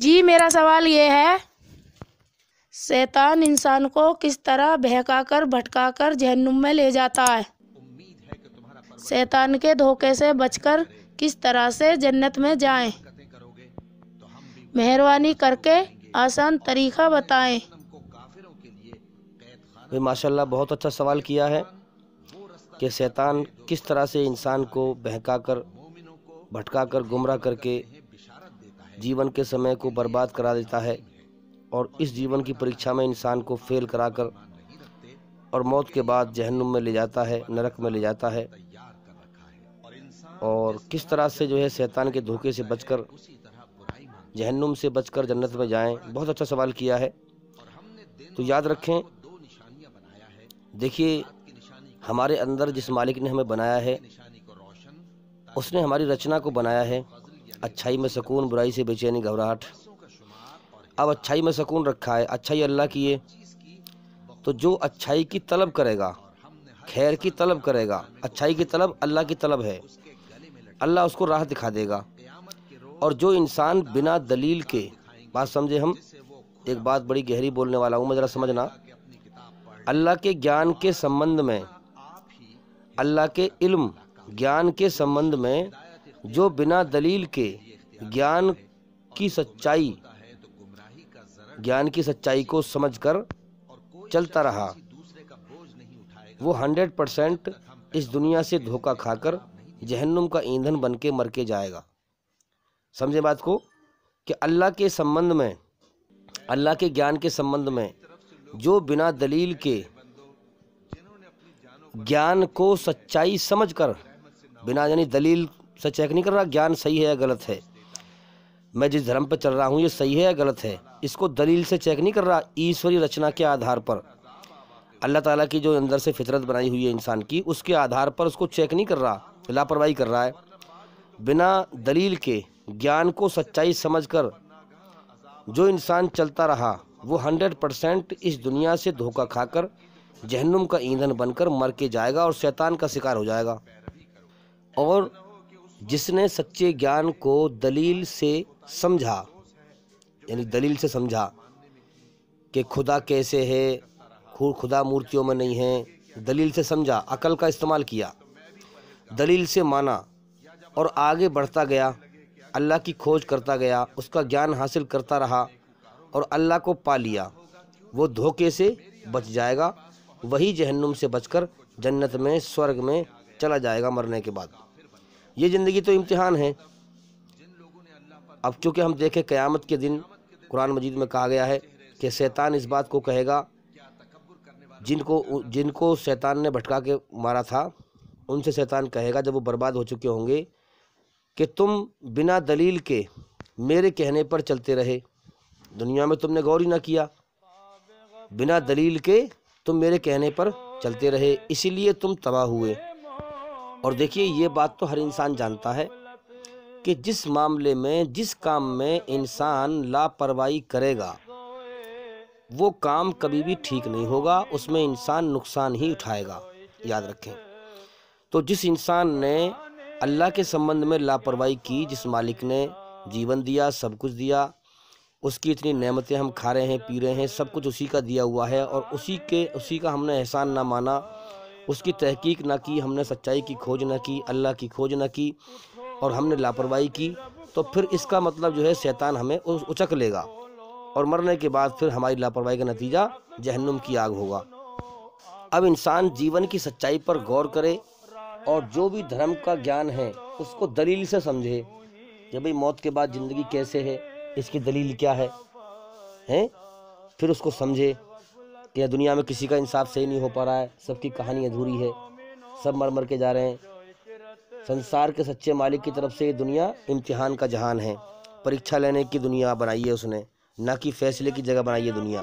जी मेरा सवाल ये है शैतान इंसान को किस तरह बहकाकर भटकाकर जहन्नुम में ले जाता है शैतान के धोखे से बचकर किस तरह से जन्नत में जाएं? मेहरबानी करके आसान तरीका बताएं। भाई माशाल्लाह बहुत अच्छा सवाल किया है कि शैतान किस तरह से इंसान को बहका कर भटका कर गुमराह करके जीवन के समय को बर्बाद करा देता है और इस जीवन की परीक्षा में इंसान को फेल कराकर और मौत के बाद जहन्नुम में ले जाता है नरक में ले जाता है और किस तरह से जो है शैतान के धोखे से बचकर जहन्नुम से बचकर जन्नत में जाएं बहुत अच्छा सवाल किया है तो याद रखें देखिए हमारे अंदर जिस मालिक ने हमें बनाया है उसने हमारी रचना को बनाया है अच्छाई में सुकून बुराई से बेचैनी घबराहट अब अच्छाई में सुकून रखा है अच्छाई अल्लाह की है तो जो अच्छाई की तलब करेगा खैर की तलब करेगा अच्छाई की तलब अल्लाह की तलब है अल्लाह उसको राह दिखा देगा और जो इंसान बिना दलील के बात समझे हम एक बात बड़ी गहरी बोलने वाला हूँ मैं ज़रा समझना अल्लाह के ज्ञान के संबंध में अल्लाह के इल्म ज्ञान के संबंध में जो बिना दलील के ज्ञान की सच्चाई ज्ञान की सच्चाई को समझकर चलता रहा वो हंड्रेड परसेंट इस दुनिया से धोखा खाकर जहन्नुम का ईंधन बन के मर के जाएगा समझे बात को कि अल्लाह के संबंध में अल्लाह के ज्ञान के संबंध में जो बिना दलील के ज्ञान को सच्चाई समझकर बिना यानी दलील उसे चेक नहीं कर रहा ज्ञान सही है या गलत है मैं जिस धर्म पर चल रहा हूँ ये सही है या गलत है इसको दलील से चेक नहीं कर रहा ईश्वरी रचना के आधार पर अल्लाह ताला की जो अंदर से फितरत बनाई हुई है इंसान की उसके आधार पर उसको चेक नहीं कर रहा लापरवाही कर रहा है बिना दलील के ज्ञान को सच्चाई समझकर जो इंसान चलता रहा वो हंड्रेड परसेंट इस दुनिया से धोखा खाकर जहन्नुम का ईंधन बनकर मर के जाएगा और शैतान का शिकार हो जाएगा और जिसने सच्चे ज्ञान को दलील से समझा यानी दलील से समझा कि खुदा कैसे है खुदा मूर्तियों में नहीं है दलील से समझा अकल का इस्तेमाल किया दलील से माना और आगे बढ़ता गया अल्लाह की खोज करता गया उसका ज्ञान हासिल करता रहा और अल्लाह को पा लिया वो धोखे से बच जाएगा वही जहन्नुम से बचकर जन्नत में स्वर्ग में चला जाएगा मरने के बाद ये ज़िंदगी तो इम्तहान है अब चूँकि हम देखें क़यामत के दिन कुरान मजीद में कहा गया है कि शैतान इस बात को कहेगा जिनको जिनको शैतान ने भटका के मारा था उनसे शैतान कहेगा जब वो बर्बाद हो चुके होंगे कि तुम बिना दलील के मेरे कहने पर चलते रहे दुनिया में तुमने गौर ही ना किया बिना दलील के तुम मेरे कहने पर चलते रहे इसीलिए तुम तबाह हुए और देखिए ये बात तो हर इंसान जानता है कि जिस मामले में जिस काम में इंसान लापरवाही करेगा वो काम कभी भी ठीक नहीं होगा उसमें इंसान नुकसान ही उठाएगा याद रखें तो जिस इंसान ने अल्लाह के संबंध में लापरवाही की जिस मालिक ने जीवन दिया सब कुछ दिया उसकी इतनी नेमतें हम खा रहे हैं पी रहे हैं सब कुछ उसी का दिया हुआ है और उसी के उसी का हमने एहसान ना माना उसकी तहकीक ना की हमने सच्चाई की खोज ना की अल्लाह की खोज ना की और हमने लापरवाही की तो फिर इसका मतलब जो है शैतान हमें उचक लेगा और मरने के बाद फिर हमारी लापरवाही का नतीजा जहन्नुम की आग होगा अब इंसान जीवन की सच्चाई पर गौर करे और जो भी धर्म का ज्ञान है उसको दलील से समझे जब भाई मौत के बाद ज़िंदगी कैसे है इसकी दलील क्या है हैं फिर उसको समझे कि दुनिया में किसी का इंसाफ सही नहीं हो पा रहा है सबकी कहानी अधूरी है सब मर मर के जा रहे हैं संसार के सच्चे मालिक की तरफ से ये दुनिया इम्तिहान का जहान है परीक्षा लेने की दुनिया बनाई है उसने ना कि फैसले की जगह बनाई है दुनिया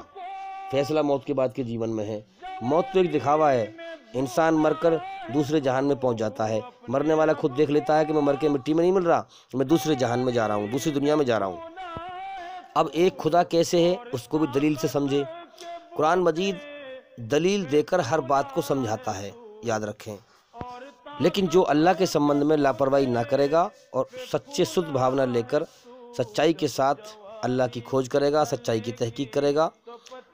फैसला मौत के बाद के जीवन में है मौत तो एक दिखावा है इंसान मरकर दूसरे जहान में पहुंच जाता है मरने वाला खुद देख लेता है कि मैं मर के मिट्टी में नहीं मिल रहा मैं दूसरे जहान में जा रहा हूँ दूसरी दुनिया में जा रहा हूँ अब एक खुदा कैसे है उसको भी दलील से समझे कुरान मजीद दलील देकर हर बात को समझाता है याद रखें लेकिन जो अल्लाह के संबंध में लापरवाही ना करेगा और सच्चे शुद्ध भावना लेकर सच्चाई के साथ अल्लाह की खोज करेगा सच्चाई की तहकीक करेगा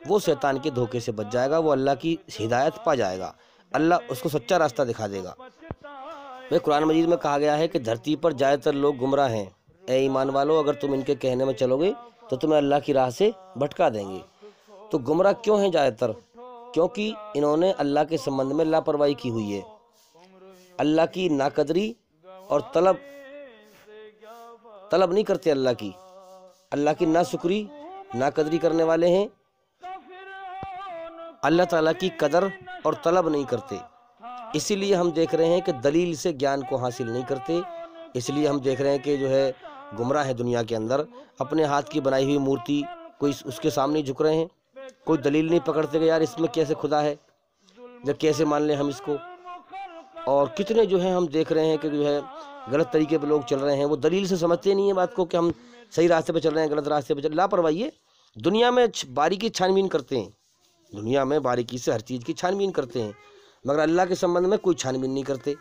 वो शैतान के धोखे से बच जाएगा वो अल्लाह की हिदायत पा जाएगा अल्लाह उसको सच्चा रास्ता दिखा देगा वे कुरान मजीद में कहा गया है कि धरती पर ज़्यादातर लोग गुमराह हैं ए ईमान वालों अगर तुम इनके कहने में चलोगे तो तुम्हें अल्लाह की राह से भटका देंगे तो गुमराह क्यों हैं ज़्यादातर क्योंकि इन्होंने अल्लाह के संबंध में लापरवाही की हुई है अल्लाह की नाकदरी और तलब तलब नहीं करते अल्लाह की अल्लाह की ना शुक्री ना कदरी करने वाले हैं अल्लाह ताला की कदर और तलब नहीं करते इसीलिए हम देख रहे हैं कि दलील से ज्ञान को हासिल नहीं करते इसलिए हम देख रहे हैं कि जो है गुमराह है दुनिया के अंदर अपने हाथ की बनाई हुई मूर्ति कोई उसके सामने झुक रहे हैं कोई दलील नहीं पकड़ते कि यार इसमें कैसे खुदा है जब कैसे मान लें हम इसको और कितने जो है हम देख रहे हैं कि जो है गलत तरीके पर लोग चल रहे हैं वो दलील से समझते नहीं है बात को कि हम सही रास्ते पर चल रहे हैं गलत रास्ते पर चल लापरवाही है दुनिया में बारीकी छानबीन करते हैं दुनिया में बारीकी से हर चीज़ की छानबीन करते हैं मगर अल्लाह के संबंध में कोई छानबीन नहीं करते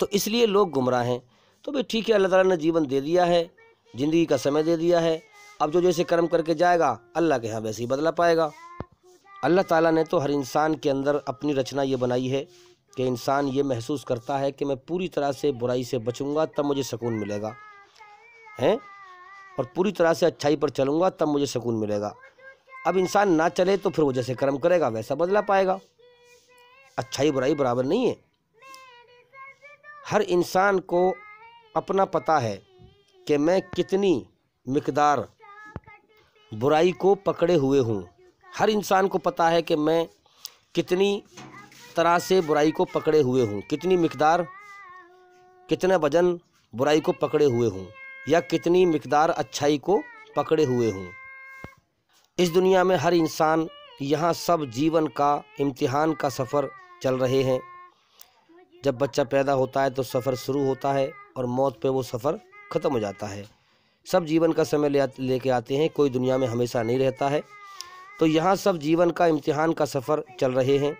तो इसलिए लोग गुमराह हैं तो भाई ठीक है अल्लाह ताला ने जीवन दे दिया है ज़िंदगी का समय दे दिया है अब जो जैसे कर्म करके जाएगा अल्लाह के यहाँ वैसे ही बदला पाएगा अल्लाह ताला ने तो हर इंसान के अंदर अपनी रचना ये बनाई है कि इंसान ये महसूस करता है कि मैं पूरी तरह से बुराई से बचूंगा तब मुझे सुकून मिलेगा हैं और पूरी तरह से अच्छाई पर चलूँगा तब मुझे सुकून मिलेगा अब इंसान ना चले तो फिर वो जैसे कर्म करेगा वैसा बदला पाएगा अच्छाई बुराई बराबर नहीं है हर इंसान को अपना पता है कि मैं कितनी मकदार बुराई को पकड़े हुए हूँ हर इंसान को पता है कि मैं कितनी तरह से बुराई को पकड़े हुए हूँ कितनी मकदार कितना वजन बुराई को पकड़े हुए हूँ या कितनी मकदार अच्छाई को पकड़े हुए हूँ इस दुनिया में हर इंसान यहाँ सब जीवन का इम्तिहान का सफ़र चल रहे हैं जब बच्चा पैदा होता है तो सफ़र शुरू होता है और मौत पे वो सफ़र ख़त्म हो जाता है सब जीवन का समय ले लेके आते हैं कोई दुनिया में हमेशा नहीं रहता है तो यहाँ सब जीवन का इम्तिहान का सफ़र चल रहे हैं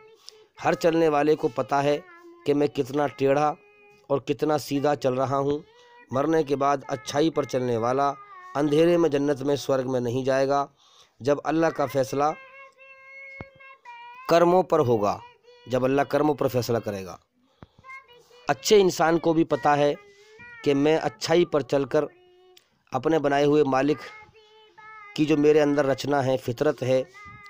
हर चलने वाले को पता है कि मैं कितना टेढ़ा और कितना सीधा चल रहा हूँ मरने के बाद अच्छाई पर चलने वाला अंधेरे में जन्नत में स्वर्ग में नहीं जाएगा जब अल्लाह का फ़ैसला कर्मों पर होगा जब अल्लाह कर्मों पर फैसला करेगा अच्छे इंसान को भी पता है कि मैं अच्छाई पर चलकर अपने बनाए हुए मालिक की जो मेरे अंदर रचना है फितरत है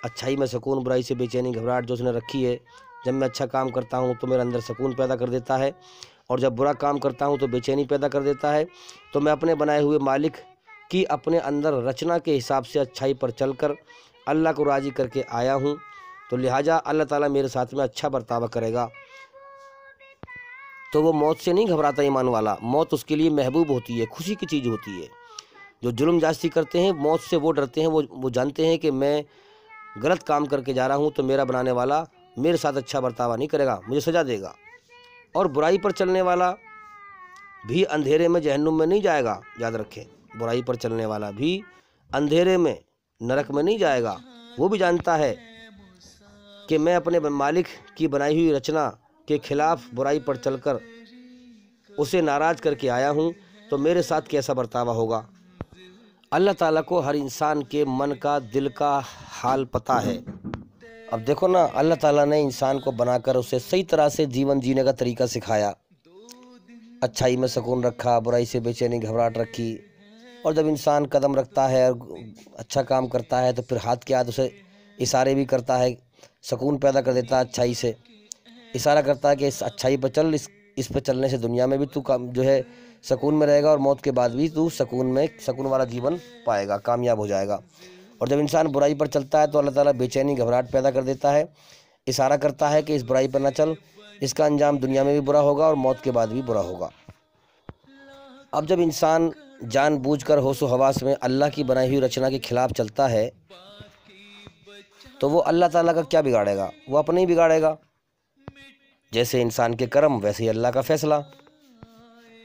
अच्छाई में सुकून बुराई से बेचैनी घबराहट जो उसने रखी है जब मैं अच्छा काम करता हूँ तो मेरे अंदर सुकून पैदा कर देता है और जब बुरा काम करता हूँ तो बेचैनी पैदा कर देता है तो मैं अपने बनाए हुए मालिक की अपने अंदर रचना के हिसाब से अच्छाई पर चल कर अल्लाह को राज़ी करके आया हूँ तो लिहाजा अल्लाह ताला मेरे साथ में अच्छा बर्ताव करेगा तो वो मौत से नहीं घबराता ईमान वाला मौत उसके लिए महबूब होती है खुशी की चीज़ होती है जो जुल्म जास्ती करते हैं मौत से वो डरते हैं वो वो जानते हैं कि मैं गलत काम करके जा रहा हूँ तो मेरा बनाने वाला मेरे साथ अच्छा बर्तावा नहीं करेगा मुझे सजा देगा और बुराई पर चलने वाला भी अंधेरे में जहन्नुम में नहीं जाएगा याद रखें बुराई पर चलने वाला भी अंधेरे में नरक में नहीं जाएगा वो भी जानता है कि मैं अपने मालिक की बनाई हुई रचना के खिलाफ बुराई पर चलकर उसे नाराज़ करके आया हूँ तो मेरे साथ कैसा बर्तावा होगा अल्लाह ताला को हर इंसान के मन का दिल का हाल पता है अब देखो ना अल्लाह ताला ने इंसान को बनाकर उसे सही तरह से जीवन जीने का तरीका सिखाया अच्छाई में सुकून रखा बुराई से बेचैनी घबराहट रखी और जब इंसान कदम रखता है और अच्छा काम करता है तो फिर हाथ के हाथ उसे इशारे भी करता है सुकून पैदा कर देता है अच्छाई से इशारा करता है कि इस अच्छाई पर चल इस इस पर चलने से दुनिया में भी तू काम जो है सुकून में रहेगा और मौत के बाद भी तू सुकून में सुकून वाला जीवन पाएगा कामयाब हो जाएगा और जब इंसान बुराई पर चलता है तो अल्लाह ताला बेचैनी घबराहट पैदा कर देता है इशारा करता है कि इस बुराई पर ना चल इसका अंजाम दुनिया में भी बुरा होगा और मौत के बाद भी बुरा होगा अब जब इंसान कर होशो हवास में अल्लाह की बनाई हुई रचना के खिलाफ चलता है तो वो अल्लाह ताला का क्या बिगाड़ेगा वो अपने ही बिगाड़ेगा जैसे इंसान के कर्म वैसे ही अल्लाह का फ़ैसला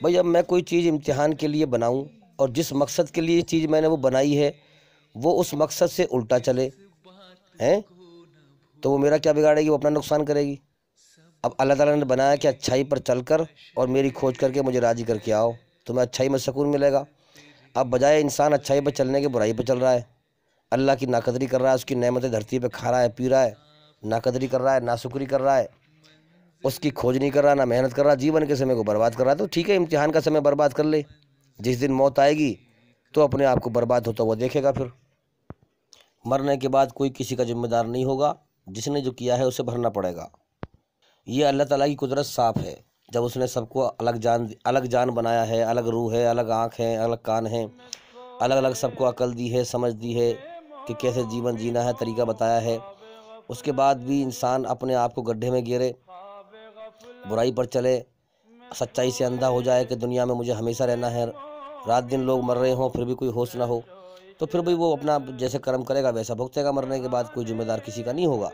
भाई अब मैं कोई चीज़ इम्तिहान के लिए बनाऊं और जिस मकसद के लिए चीज़ मैंने वो बनाई है वो उस मकसद से उल्टा चले हैं तो वो मेरा क्या बिगाड़ेगी वो अपना नुकसान करेगी अब अल्लाह ताला ने बनाया कि अच्छाई पर चलकर और मेरी खोज करके मुझे राज़ी करके आओ तो मैं अच्छाई में सुकून मिलेगा अब बजाय इंसान अच्छाई पर चलने के बुराई पर चल रहा है अल्लाह की नाकदरी कर रहा है उसकी नमतें धरती पर खा रहा है पी रहा है नाकदरी कर रहा है नाशुक्री कर रहा है उसकी खोज नहीं कर रहा ना मेहनत कर रहा जीवन के समय को बर्बाद कर रहा तो ठीक है इम्तिहान का समय बर्बाद कर ले जिस दिन मौत आएगी तो अपने आप को बर्बाद होता हुआ देखेगा फिर मरने के बाद कोई किसी का जिम्मेदार नहीं होगा जिसने जो किया है उसे भरना पड़ेगा ये अल्लाह ताला की कुदरत साफ़ है जब उसने सबको अलग जान अलग जान बनाया है अलग रूह है अलग आँख है अलग कान है अलग अलग सबको अकल दी है समझ दी है कि कैसे जीवन जीना है तरीका बताया है उसके बाद भी इंसान अपने आप को गड्ढे में गिरे बुराई पर चले सच्चाई से अंधा हो जाए कि दुनिया में मुझे हमेशा रहना है रात दिन लोग मर रहे हों फिर भी कोई होश ना हो तो फिर भी वो अपना जैसे कर्म करेगा वैसा भुगतेगा मरने के बाद कोई जिम्मेदार किसी का नहीं होगा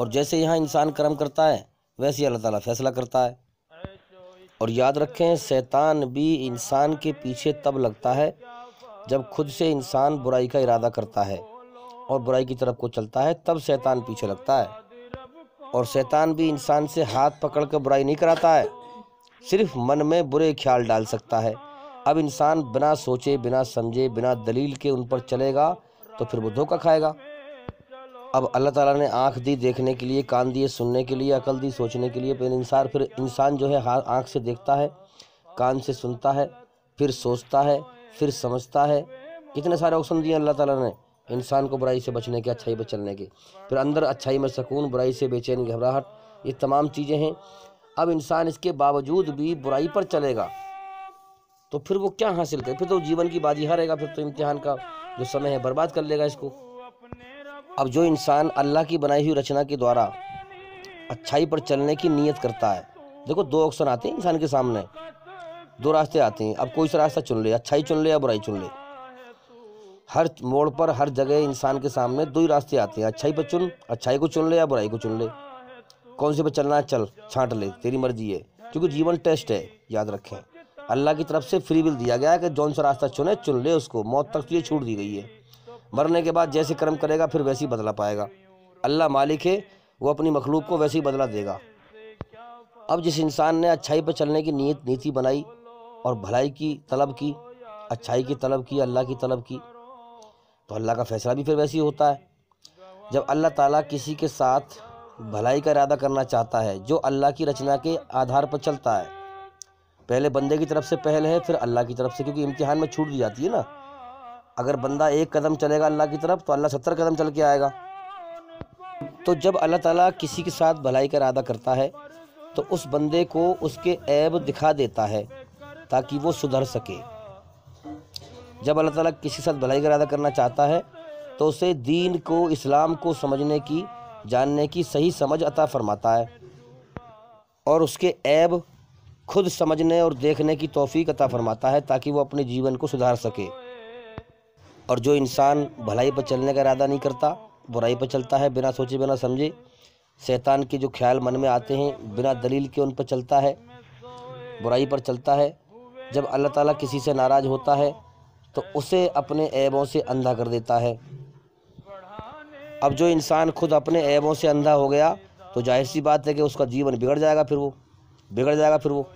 और जैसे यहाँ इंसान कर्म करता है वैसे अल्लाह ताला फैसला करता है और याद रखें शैतान भी इंसान के पीछे तब लगता है जब खुद से इंसान बुराई का इरादा करता है और बुराई की तरफ को चलता है तब शैतान पीछे लगता है और शैतान भी इंसान से हाथ पकड़ कर बुराई नहीं कराता है सिर्फ मन में बुरे ख्याल डाल सकता है अब इंसान बिना सोचे बिना समझे बिना दलील के उन पर चलेगा तो फिर वो धोखा खाएगा अब अल्लाह ताला ने आँख दी देखने के लिए कान दिए सुनने के लिए अकल दी सोचने के लिए फिर इंसान फिर इंसान जो है हाथ आँख से देखता है कान से सुनता है फिर सोचता है फिर समझता है कितने सारे ऑप्शन दिए अल्लाह ताला ने इंसान को बुराई से बचने के अच्छाई पर चलने के फिर अंदर अच्छाई में सकून बुराई से बेचैन घबराहट ये तमाम चीज़ें हैं अब इंसान इसके बावजूद भी बुराई पर चलेगा तो फिर वो क्या हासिल करे फिर तो जीवन की बाजी हारेगा फिर तो इम्तिहान का जो समय है बर्बाद कर लेगा इसको अब जो इंसान अल्लाह की बनाई हुई रचना के द्वारा अच्छाई पर चलने की नीयत करता है देखो दो ऑप्शन आते हैं इंसान के सामने दो रास्ते आते हैं अब कोई सा रास्ता चुन ले अच्छाई चुन ले या बुराई चुन ले हर मोड़ पर हर जगह इंसान के सामने दो ही रास्ते आते हैं अच्छाई पर चुन अच्छाई को चुन ले या बुराई को चुन ले कौन से पर चलना है चल छांट ले तेरी मर्जी है क्योंकि जीवन टेस्ट है याद रखें अल्लाह की तरफ से फ्री विल दिया गया है कि जौन सा रास्ता चुने चुन ले उसको मौत तक तो ये छूट दी गई है मरने के बाद जैसे कर्म करेगा फिर वैसे ही बदला पाएगा अल्लाह मालिक है वो अपनी मखलूक को वैसे ही बदला देगा अब जिस इंसान ने अच्छाई पर चलने की नीयत नीति बनाई और भलाई की तलब की अच्छाई की तलब की अल्लाह की तलब की तो अल्लाह का फ़ैसला भी फिर वैसे ही होता है जब अल्लाह ताला किसी के साथ भलाई का इरादा करना चाहता है जो अल्लाह की रचना के आधार पर चलता है पहले बंदे की तरफ से पहल है फिर अल्लाह की तरफ से क्योंकि इम्तिहान में छूट दी जाती है ना अगर बंदा एक कदम चलेगा अल्लाह की तरफ तो अल्लाह सत्तर कदम चल के आएगा तो जब अल्लाह ताला किसी के साथ भलाई का इरादा करता है तो उस बंदे को उसके ऐब दिखा देता है ताकि वो सुधर सके जब अल्लाह ताला किसी के साथ भलाई का इरादा करना चाहता है तो उसे दीन को इस्लाम को समझने की जानने की सही समझ अता फरमाता है और उसके ऐब खुद समझने और देखने की तोफ़ी अता फरमाता है ताकि वो अपने जीवन को सुधार सके और जो इंसान भलाई पर चलने का इरादा नहीं करता बुराई पर चलता है बिना सोचे बिना समझे शैतान के जो ख्याल मन में आते हैं बिना दलील के उन पर चलता है बुराई पर चलता है जब अल्लाह ताला किसी से नाराज़ होता है तो उसे अपने ऐबों से अंधा कर देता है अब जो इंसान खुद अपने ऐबों से अंधा हो गया तो जाहिर सी बात है कि उसका जीवन बिगड़ जाएगा फिर वो बिगड़ जाएगा फिर वो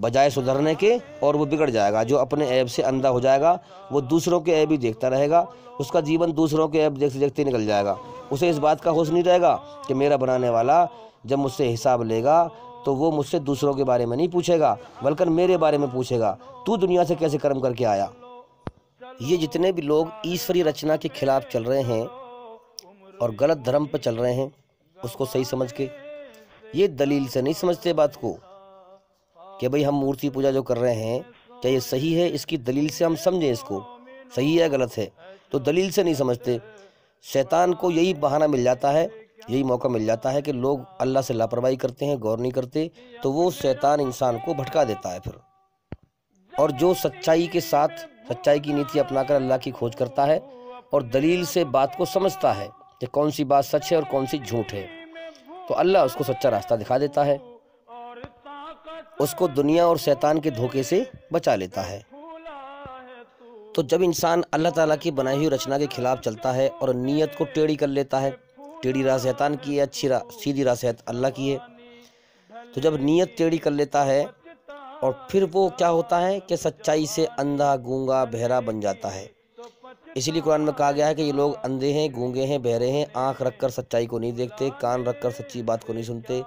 बजाय सुधरने के और वो बिगड़ जाएगा जो अपने ऐब से अंधा हो जाएगा वो दूसरों के ऐब ही देखता रहेगा उसका जीवन दूसरों के ऐब देखते देखते निकल जाएगा उसे इस बात का होश नहीं रहेगा कि मेरा बनाने वाला जब मुझसे हिसाब लेगा तो वो मुझसे दूसरों के बारे में नहीं पूछेगा बल्कि मेरे बारे में पूछेगा तू दुनिया से कैसे कर्म करके आया ये जितने भी लोग ईश्वरी रचना के खिलाफ चल रहे हैं और गलत धर्म पर चल रहे हैं उसको सही समझ के ये दलील से नहीं समझते बात को कि भाई हम मूर्ति पूजा जो कर रहे हैं क्या ये सही है इसकी दलील से हम समझें इसको सही है गलत है तो दलील से नहीं समझते शैतान को यही बहाना मिल जाता है यही मौका मिल जाता है कि लोग अल्लाह से लापरवाही करते हैं गौर नहीं करते तो वो शैतान इंसान को भटका देता है फिर और जो सच्चाई के साथ सच्चाई की नीति अपनाकर अल्लाह की खोज करता है और दलील से बात को समझता है कि कौन सी बात सच है और कौन सी झूठ है तो अल्लाह उसको सच्चा रास्ता दिखा देता है उसको दुनिया और शैतान के धोखे से बचा लेता है तो जब इंसान अल्लाह ताला की बनाई हुई रचना के खिलाफ चलता है और नीयत को टेढ़ी कर लेता है टेढ़ी राह शैतान की है अच्छी राह सीधी राह शैत अल्लाह की है तो जब नीयत टेढ़ी कर लेता है और फिर वो क्या होता है कि सच्चाई से अंधा गूंगा बहरा बन जाता है इसलिए कुरान में कहा गया है कि ये लोग अंधे हैं गूंगे हैं बहरे हैं आंख कर सच्चाई को नहीं देखते कान रख कर सच्ची बात को नहीं सुनते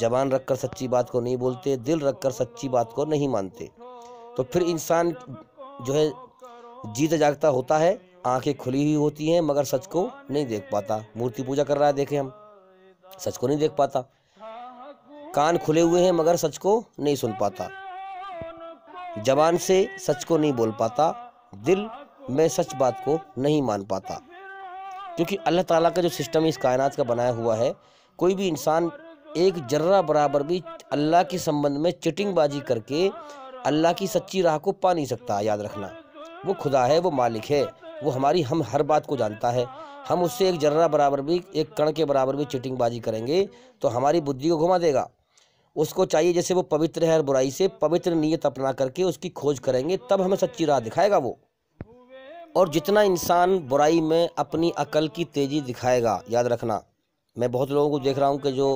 जबान रख कर सच्ची बात को नहीं बोलते दिल रख कर सच्ची बात को नहीं मानते तो फिर इंसान जो है जीत जागता होता है आंखें खुली हुई होती हैं मगर सच को नहीं देख पाता मूर्ति पूजा कर रहा है देखे हम सच को नहीं देख पाता कान खुले हुए हैं मगर सच को नहीं सुन पाता जबान से सच को नहीं बोल पाता दिल में सच बात को नहीं मान पाता क्योंकि अल्लाह ताला का जो सिस्टम इस कायनात का बनाया हुआ है कोई भी इंसान एक जर्रा बराबर भी अल्लाह के संबंध में चिटिंगबाजी करके अल्लाह की सच्ची राह को पा नहीं सकता याद रखना वो खुदा है वो मालिक है वो हमारी हम हर बात को जानता है हम उससे एक जर्रा बराबर भी एक कण के बराबर भी चिटिंगबाजी करेंगे तो हमारी बुद्धि को घुमा देगा उसको चाहिए जैसे वो पवित्र है हर बुराई से पवित्र नीयत अपना करके उसकी खोज करेंगे तब हमें सच्ची राह दिखाएगा वो और जितना इंसान बुराई में अपनी अकल की तेज़ी दिखाएगा याद रखना मैं बहुत लोगों को देख रहा हूँ कि जो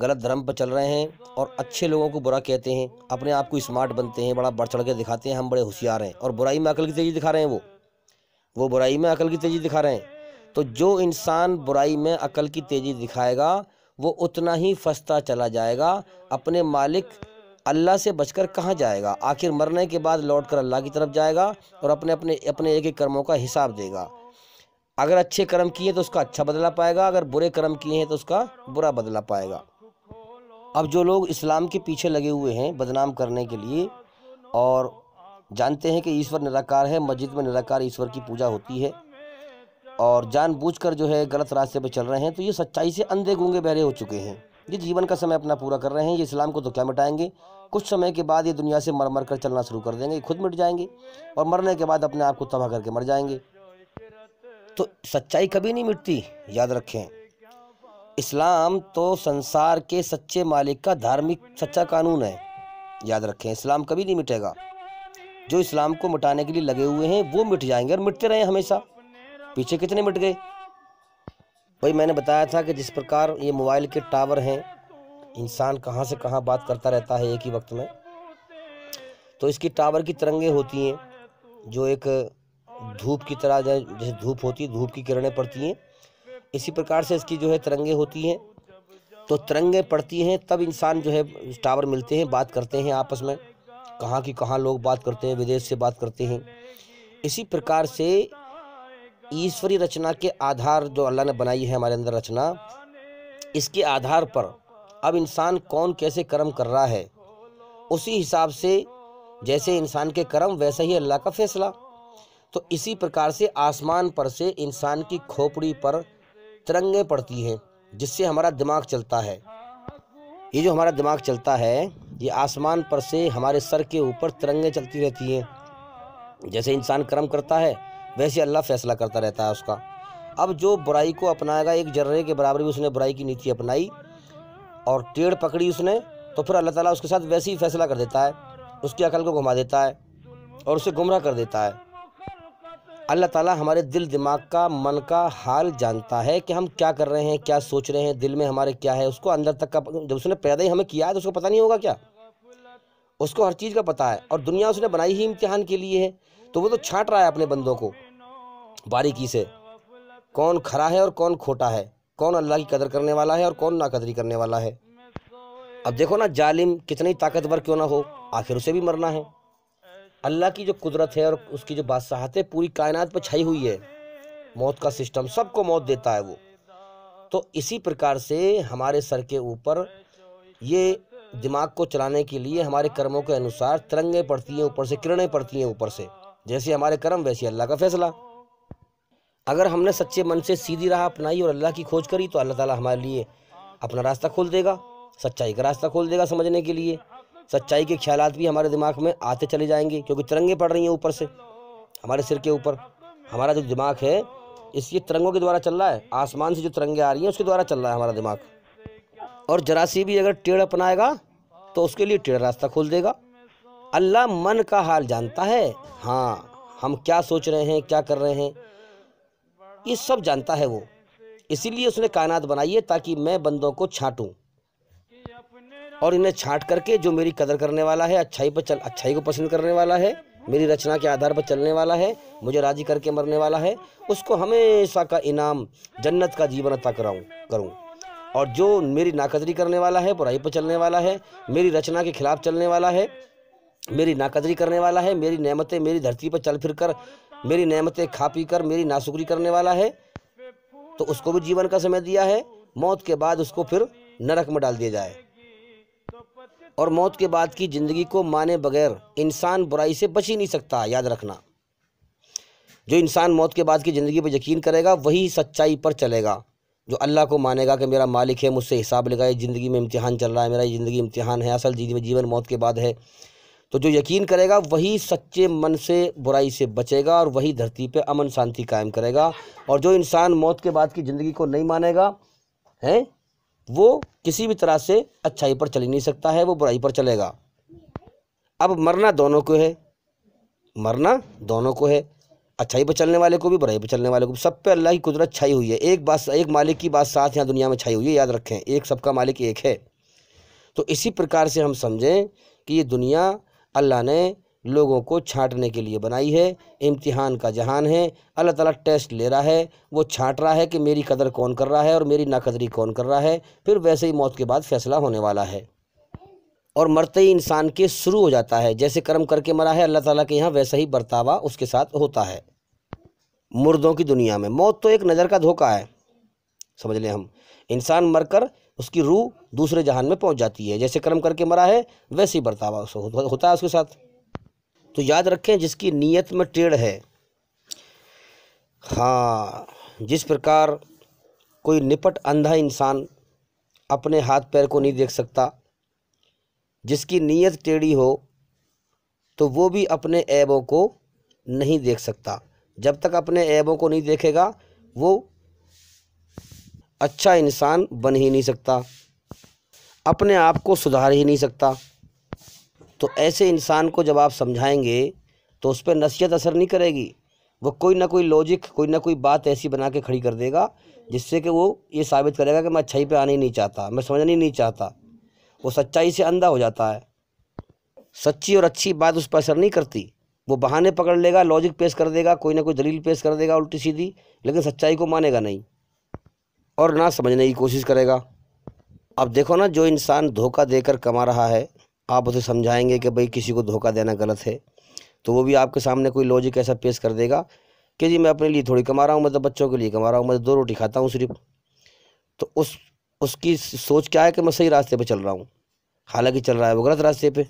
गलत धर्म पर चल रहे हैं और अच्छे लोगों को बुरा कहते हैं अपने आप को स्मार्ट बनते हैं बड़ा बढ़ चढ़ के दिखाते हैं हम बड़े होशियार हैं और बुराई में अकल की तेज़ी दिखा रहे हैं वो वो बुराई में अकल की तेज़ी दिखा रहे हैं तो जो इंसान बुराई में अकल की तेज़ी दिखाएगा वो उतना ही फंसता चला जाएगा अपने मालिक अल्लाह से बचकर कहाँ जाएगा आखिर मरने के बाद लौट कर अल्लाह की तरफ जाएगा और अपने अपने अपने एक एक कर्मों का हिसाब देगा अगर अच्छे कर्म किए तो उसका अच्छा बदला पाएगा अगर बुरे कर्म किए हैं तो उसका बुरा बदला पाएगा अब जो लोग इस्लाम के पीछे लगे हुए हैं बदनाम करने के लिए और जानते हैं कि ईश्वर निराकार है मस्जिद में निराकार ईश्वर की पूजा होती है और जानबूझकर जो है गलत रास्ते पर चल रहे हैं तो ये सच्चाई से अंधे गूंगे बहरे हो चुके हैं ये जीवन का समय अपना पूरा कर रहे हैं ये इस्लाम को तो क्या मिटाएंगे कुछ समय के बाद ये दुनिया से मर मर कर चलना शुरू कर देंगे खुद मिट जाएंगे और मरने के बाद अपने आप को तबाह करके मर जाएंगे तो सच्चाई कभी नहीं मिटती याद रखें इस्लाम तो संसार के सच्चे मालिक का धार्मिक सच्चा कानून है याद रखें इस्लाम कभी नहीं मिटेगा जो इस्लाम को मिटाने के लिए लगे हुए हैं वो मिट जाएंगे और मिटते रहे हमेशा पीछे कितने मिट गए भाई मैंने बताया था कि जिस प्रकार ये मोबाइल के टावर हैं इंसान कहाँ से कहाँ बात करता रहता है एक ही वक्त में तो इसकी टावर की तरंगे होती हैं जो एक धूप की तरह जैसे धूप होती है धूप की किरणें पड़ती हैं इसी प्रकार से इसकी जो है तरंगे होती हैं तो तरंगे पड़ती हैं तब इंसान जो है टावर मिलते हैं बात करते हैं आपस में कहाँ की कहाँ लोग बात करते हैं विदेश से बात करते हैं इसी प्रकार से ईश्वरी रचना के आधार जो अल्लाह ने बनाई है हमारे अंदर रचना इसके आधार पर अब इंसान कौन कैसे कर्म कर रहा है उसी हिसाब से जैसे इंसान के कर्म वैसा ही अल्लाह का फैसला तो इसी प्रकार से आसमान पर से इंसान की खोपड़ी पर तिरंगे पड़ती हैं जिससे हमारा दिमाग चलता है ये जो हमारा दिमाग चलता है ये आसमान पर से हमारे सर के ऊपर तिरंगे चलती रहती हैं जैसे इंसान कर्म करता है वैसे अल्लाह फैसला करता रहता है उसका अब जो बुराई को अपनाएगा एक जर्रे के बराबर भी उसने बुराई की नीति अपनाई और टेढ़ पकड़ी उसने तो फिर अल्लाह ताला उसके साथ वैसे ही फैसला कर देता है उसकी अकल को घुमा देता है और उसे गुमराह कर देता है अल्लाह ताला हमारे दिल दिमाग का मन का हाल जानता है कि हम क्या कर रहे हैं क्या सोच रहे हैं दिल में हमारे क्या है उसको अंदर तक का जब उसने पैदा ही हमें किया है तो उसको पता नहीं होगा क्या उसको हर चीज़ का पता है और दुनिया उसने बनाई ही इम्तिहान के लिए है तो वो तो छाट रहा है अपने बंदों को बारीकी से कौन खरा है और कौन खोटा है कौन अल्लाह की कदर करने वाला है और कौन नाकदरी करने वाला है अब देखो ना जालिम कितनी ताकतवर क्यों ना हो आखिर उसे भी मरना है अल्लाह की जो कुदरत है और उसकी जो बादशाहत है पूरी कायनात पर छाई हुई है मौत का सिस्टम सबको मौत देता है वो तो इसी प्रकार से हमारे सर के ऊपर ये दिमाग को चलाने के लिए हमारे कर्मों के अनुसार तिरंगे पड़ती हैं ऊपर से किरणें पड़ती हैं ऊपर से जैसे हमारे कर्म वैसे अल्लाह का फैसला अगर हमने सच्चे मन से सीधी राह अपनाई और अल्लाह की खोज करी तो अल्लाह ताला हमारे लिए अपना रास्ता खोल देगा सच्चाई का रास्ता खोल देगा समझने के लिए सच्चाई के ख्याल भी हमारे दिमाग में आते चले जाएंगे क्योंकि तिरंगे पड़ रही हैं ऊपर से हमारे सिर के ऊपर हमारा जो दिमाग है इसकी तिरंगों के द्वारा चल रहा है आसमान से जो तिरंगे आ रही हैं उसके द्वारा चल रहा है हमारा दिमाग और जरा सी भी अगर टेढ़ अपनाएगा तो उसके लिए टेढ़ रास्ता खोल देगा अल्लाह मन का हाल जानता है हाँ हम क्या सोच रहे हैं क्या कर रहे हैं ये सब जानता है वो इसीलिए उसने कायनात बनाई है ताकि मैं बंदों को छांटूं और इन्हें छाट करके जो मेरी कदर करने वाला है अच्छाई पर चल अच्छाई को पसंद करने वाला है मेरी रचना के आधार पर चलने वाला है मुझे राजी करके मरने वाला है उसको हमेशा का इनाम जन्नत का जीवन अता कराऊँ करूँ और जो मेरी नाकदरी करने वाला है बुराई पर चलने वाला है मेरी रचना के खिलाफ चलने वाला है मेरी नाकदरी करने वाला है मेरी नेमतें मेरी धरती पर चल फिर कर मेरी नेमतें खा पी कर मेरी नासुकरी करने वाला है तो उसको भी जीवन का समय दिया है मौत के बाद उसको फिर नरक में डाल दिया जाए और मौत के बाद की ज़िंदगी को माने बगैर इंसान बुराई से बच ही नहीं सकता याद रखना जो इंसान मौत के बाद की ज़िंदगी पर यकीन करेगा वही सच्चाई पर चलेगा जो अल्लाह को मानेगा कि मेरा मालिक है मुझसे हिसाब लगाए ज़िंदगी में इम्तिहान चल रहा है मेरा ज़िंदगी इम्तिहान है असल जीवन मौत के बाद है तो जो यकीन करेगा वही सच्चे मन से बुराई से बचेगा और वही धरती पे अमन शांति कायम करेगा और जो इंसान मौत के बाद की ज़िंदगी को नहीं मानेगा हैं वो किसी भी तरह से अच्छाई पर चल नहीं सकता है वो बुराई पर चलेगा अब मरना दोनों को है मरना दोनों को है अच्छाई पर चलने वाले को भी बुराई पर चलने वाले को भी सब पे अल्लाह की कुदरत छाई हुई है एक बात एक मालिक की बात साथ यहाँ दुनिया में छाई हुई है याद रखें एक सबका मालिक एक है तो इसी प्रकार से हम समझें कि ये दुनिया अल्लाह ने लोगों को छांटने के लिए बनाई है इम्तिहान का जहान है अल्लाह ताला टेस्ट ले रहा है वो छांट रहा है कि मेरी कदर कौन कर रहा है और मेरी नाकदरी कौन कर रहा है फिर वैसे ही मौत के बाद फैसला होने वाला है और मरते ही इंसान के शुरू हो जाता है जैसे कर्म करके मरा है अल्लाह ताला के यहाँ वैसा ही बर्तावा उसके साथ होता है मुर्दों की दुनिया में मौत तो एक नज़र का धोखा है समझ लें हम इंसान मरकर उसकी रूह दूसरे जहान में पहुँच जाती है जैसे कर्म करके मरा है वैसे ही बर्तावा होता है उसके साथ तो याद रखें जिसकी नीयत में टेढ़ है हाँ जिस प्रकार कोई निपट अंधा इंसान अपने हाथ पैर को नहीं देख सकता जिसकी नीयत टेढ़ी हो तो वो भी अपने ऐबों को नहीं देख सकता जब तक अपने ऐबों को नहीं देखेगा वो अच्छा इंसान बन ही नहीं सकता अपने आप को सुधार ही नहीं सकता तो ऐसे इंसान को जब आप समझाएंगे तो उस पर नसीहत असर नहीं करेगी वो कोई ना कोई लॉजिक कोई ना कोई बात ऐसी बना के खड़ी कर देगा जिससे कि वो ये साबित करेगा कि मैं अच्छाई पे आना ही नहीं चाहता मैं समझना ही नहीं चाहता वो सच्चाई से अंधा हो जाता है सच्ची और अच्छी बात उस पर असर नहीं करती वो बहाने पकड़ लेगा लॉजिक पेश कर देगा कोई ना कोई दलील पेश कर देगा उल्टी सीधी लेकिन सच्चाई को मानेगा नहीं और ना समझने की कोशिश करेगा अब देखो ना जो इंसान धोखा देकर कमा रहा है आप उसे समझाएंगे कि भाई किसी को धोखा देना गलत है तो वो भी आपके सामने कोई लॉजिक ऐसा पेश कर देगा कि जी मैं अपने लिए थोड़ी कमा रहा हूँ मतलब बच्चों के लिए कमा रहा हूँ मैं मतलब दो रोटी खाता हूँ सिर्फ तो उस उसकी सोच क्या है कि मैं सही रास्ते पर चल रहा हूँ हालांकि चल रहा है वो गलत रास्ते पर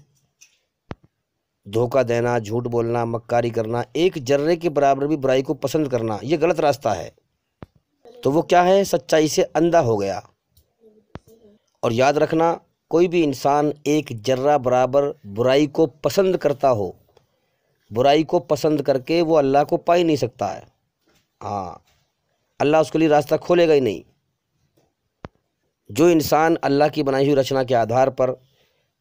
धोखा देना झूठ बोलना मक्कारी करना एक जर्रे के बराबर भी बुराई को पसंद करना ये गलत रास्ता है तो वो क्या है सच्चाई से अंधा हो गया और याद रखना कोई भी इंसान एक जर्रा बराबर बुराई को पसंद करता हो बुराई को पसंद करके वो अल्लाह को पा ही नहीं सकता है हाँ अल्लाह उसके लिए रास्ता खोलेगा ही नहीं जो इंसान अल्लाह की बनाई हुई रचना के आधार पर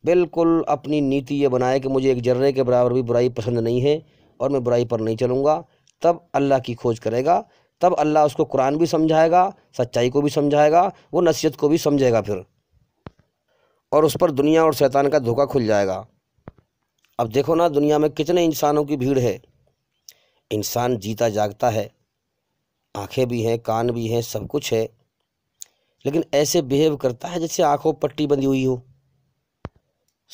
बिल्कुल अपनी नीति ये बनाए कि मुझे एक जर्रे के बराबर भी बुराई पसंद नहीं है और मैं बुराई पर नहीं चलूँगा तब अल्लाह की खोज करेगा तब अल्लाह उसको कुरान भी समझाएगा सच्चाई को भी समझाएगा वो नसीहत को भी समझेगा फिर और उस पर दुनिया और शैतान का धोखा खुल जाएगा अब देखो ना दुनिया में कितने इंसानों की भीड़ है इंसान जीता जागता है आंखें भी हैं कान भी हैं सब कुछ है लेकिन ऐसे बिहेव करता है जैसे आंखों पट्टी बंधी हुई हो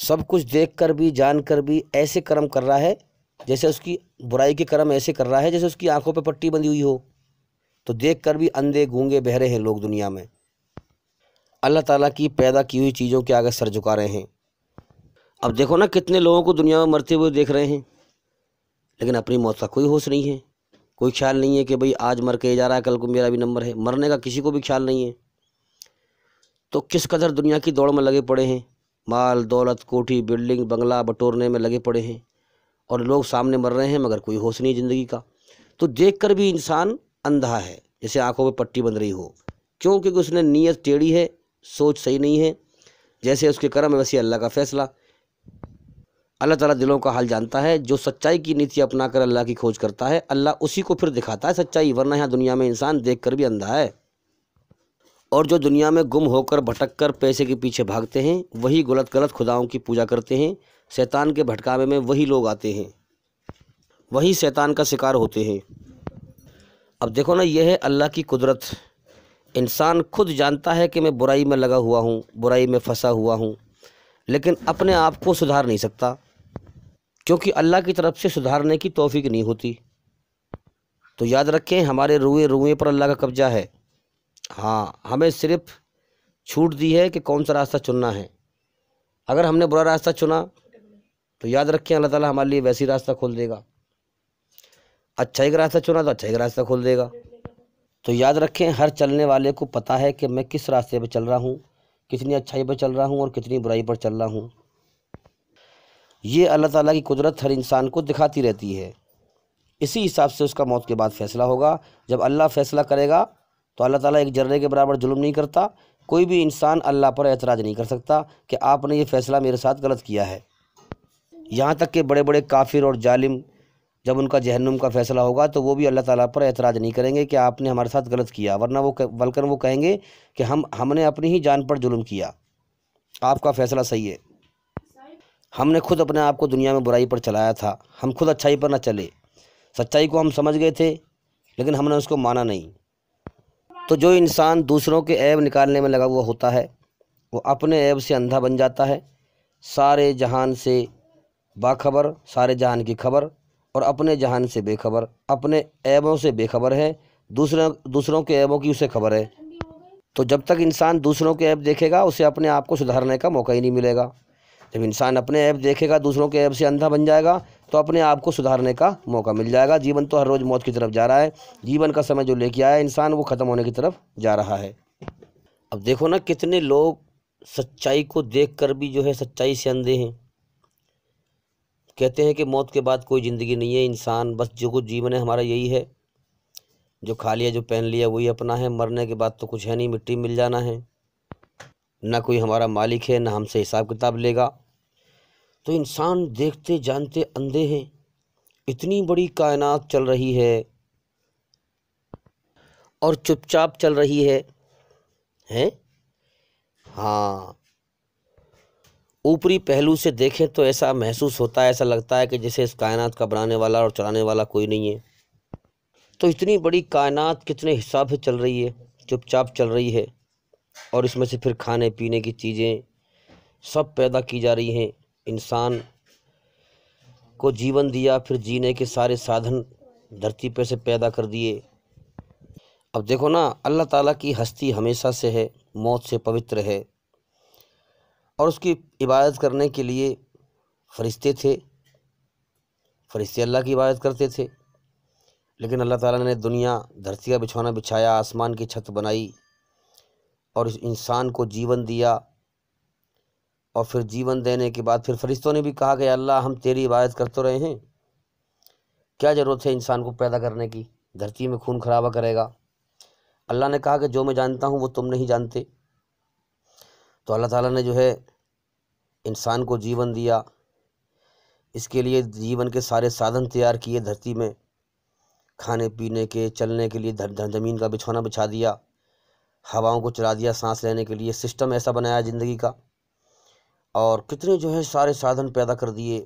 सब कुछ देख कर भी जान कर भी ऐसे कर्म कर रहा है जैसे उसकी बुराई के कर्म ऐसे कर रहा है जैसे उसकी आंखों पर पट्टी बंधी हुई हो तो देख कर भी अंधे गूंगे बहरे हैं लोग दुनिया में अल्लाह ताला की पैदा की हुई चीज़ों के आगे सर झुका रहे हैं अब देखो ना कितने लोगों को दुनिया में मरते हुए देख रहे हैं लेकिन अपनी मौत का कोई होश नहीं है कोई ख्याल नहीं है कि भाई आज मर के जा रहा है कल को मेरा भी नंबर है मरने का किसी को भी ख्याल नहीं है तो किस कदर दुनिया की दौड़ में लगे पड़े हैं माल दौलत कोठी बिल्डिंग बंगला बटोरने में लगे पड़े हैं और लोग सामने मर रहे हैं मगर कोई होश नहीं ज़िंदगी का तो देख कर भी इंसान अंधा है जैसे आँखों में पट्टी बंध रही हो क्यों क्योंकि उसने नीयत टेढ़ी है सोच सही नहीं है जैसे उसके कर्म है वैसे अल्लाह का फैसला अल्लाह ताला दिलों का हाल जानता है जो सच्चाई की नीति अपना कर अल्लाह की खोज करता है अल्लाह उसी को फिर दिखाता है सच्चाई वरना यहाँ दुनिया में इंसान देख कर भी अंधा है और जो दुनिया में गुम होकर भटक कर पैसे के पीछे भागते हैं वही गलत गलत खुदाओं की पूजा करते हैं शैतान के भटकावे में वही लोग आते हैं वही शैतान का शिकार होते हैं अब देखो ना यह है अल्लाह की कुदरत इंसान खुद जानता है कि मैं बुराई में लगा हुआ हूँ बुराई में फंसा हुआ हूँ लेकिन अपने आप को सुधार नहीं सकता क्योंकि अल्लाह की तरफ से सुधारने की तोफ़ी नहीं होती तो याद रखें हमारे रुए रुए पर अल्लाह का कब्जा है हाँ हमें सिर्फ छूट दी है कि कौन सा रास्ता चुनना है अगर हमने बुरा रास्ता चुना तो याद रखें अल्लाह ताला हमारे लिए वैसी रास्ता खोल देगा अच्छा एक रास्ता चुना तो अच्छा एक रास्ता खोल देगा तो याद रखें हर चलने वाले को पता है कि मैं किस रास्ते पर चल रहा हूँ कितनी अच्छाई पर चल रहा हूँ और कितनी बुराई पर चल रहा हूँ ये अल्लाह ताला की कुदरत हर इंसान को दिखाती रहती है इसी हिसाब से उसका मौत के बाद फ़ैसला होगा जब अल्लाह फ़ैसला करेगा तो अल्लाह ताला एक जर्रे के बराबर जुल्म नहीं करता कोई भी इंसान अल्लाह पर एतराज़ नहीं कर सकता कि आपने ये फ़ैसला मेरे साथ गलत किया है यहाँ तक कि बड़े बड़े काफिर और जालिम जब उनका जहनुम का फ़ैसला होगा तो वो भी अल्लाह ताला पर एतराज़ नहीं करेंगे कि आपने हमारे साथ गलत किया वरना वो बल्कि वो कहेंगे कि हम हमने अपनी ही जान पर जुल्म किया आपका फ़ैसला सही है हमने खुद अपने आप को दुनिया में बुराई पर चलाया था हम खुद अच्छाई पर ना चले सच्चाई को हम समझ गए थे लेकिन हमने उसको माना नहीं तो जो इंसान दूसरों के ऐब निकालने में लगा हुआ होता है वो अपने ऐब से अंधा बन जाता है सारे जहान से बाखबर सारे जहान की खबर और अपने जहान से बेखबर अपने ऐबों से बेखबर है दूसरों दूसरों के ऐबों की उसे खबर है तो जब तक इंसान दूसरों के ऐप देखेगा उसे अपने आप को सुधारने का मौका ही नहीं मिलेगा जब इंसान अपने ऐप देखेगा दूसरों के ऐप से अंधा बन जाएगा तो अपने आप को सुधारने का मौका मिल जाएगा जीवन तो हर रोज़ मौत की तरफ जा रहा है जीवन का समय जो लेके आया इंसान वो ख़त्म होने की तरफ जा रहा है अब देखो ना कितने लोग सच्चाई को देख कर भी जो है सच्चाई से अंधे हैं कहते हैं कि मौत के बाद कोई ज़िंदगी नहीं है इंसान बस जो कुछ जीवन है हमारा यही है जो खा लिया जो पहन लिया वही अपना है मरने के बाद तो कुछ है नहीं मिट्टी मिल जाना है ना कोई हमारा मालिक है ना हमसे हिसाब किताब लेगा तो इंसान देखते जानते अंधे हैं इतनी बड़ी कायनात चल रही है और चुपचाप चल रही है हैं हाँ ऊपरी पहलू से देखें तो ऐसा महसूस होता है ऐसा लगता है कि जैसे इस कायनात का बनाने वाला और चलाने वाला कोई नहीं है तो इतनी बड़ी कायनात कितने हिसाब से चल रही है चुपचाप चल रही है और इसमें से फिर खाने पीने की चीज़ें सब पैदा की जा रही हैं इंसान को जीवन दिया फिर जीने के सारे साधन धरती पर से पैदा कर दिए अब देखो ना अल्लाह ताला की हस्ती हमेशा से है मौत से पवित्र है और उसकी इबादत करने के लिए फरिश्ते थे फरिश्ते अल्लाह की इबादत करते थे लेकिन अल्लाह ताला ने दुनिया धरती का बिछौना बिछाया आसमान की छत बनाई और इस इंसान को जीवन दिया और फिर जीवन देने के बाद फिर फरिश्तों ने भी कहा कि अल्लाह हम तेरी इबादत करते रहे हैं क्या ज़रूरत है इंसान को पैदा करने की धरती में खून खराबा करेगा अल्लाह ने कहा कि जो मैं जानता हूँ वो तुम नहीं जानते तो अल्लाह ताला ने जो है इंसान को जीवन दिया इसके लिए जीवन के सारे साधन तैयार किए धरती में खाने पीने के चलने के लिए ज़मीन का बिछौना बिछा दिया हवाओं को चला दिया सांस लेने के लिए सिस्टम ऐसा बनाया ज़िंदगी का और कितने जो है सारे साधन पैदा कर दिए